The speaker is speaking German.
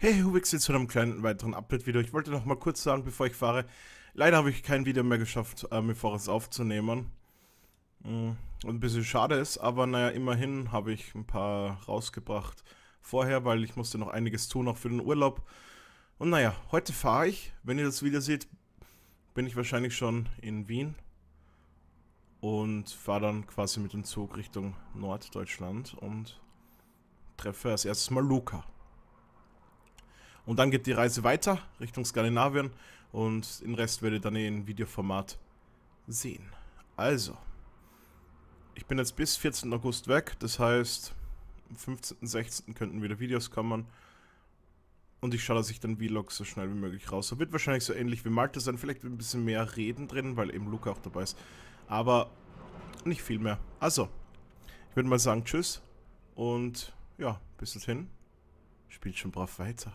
Hey, Hubix jetzt zu einem kleinen weiteren Update-Video. Ich wollte noch mal kurz sagen, bevor ich fahre, leider habe ich kein Video mehr geschafft, äh, mir voraus aufzunehmen. Mm, und ein bisschen schade ist, aber naja, immerhin habe ich ein paar rausgebracht vorher, weil ich musste noch einiges tun, auch für den Urlaub. Und naja, heute fahre ich. Wenn ihr das Video seht, bin ich wahrscheinlich schon in Wien und fahre dann quasi mit dem Zug Richtung Norddeutschland und treffe als erstes mal Luca. Und dann geht die Reise weiter Richtung Skandinavien und den Rest werdet ihr dann in Videoformat sehen. Also, ich bin jetzt bis 14. August weg, das heißt, am 15. 16. könnten wieder Videos kommen. Und ich schaue, dass ich dann Vlog so schnell wie möglich raus. So wird wahrscheinlich so ähnlich wie Malte sein, vielleicht ein bisschen mehr Reden drin, weil eben Luca auch dabei ist. Aber nicht viel mehr. Also, ich würde mal sagen Tschüss und ja, bis dahin. Spielt schon brav weiter.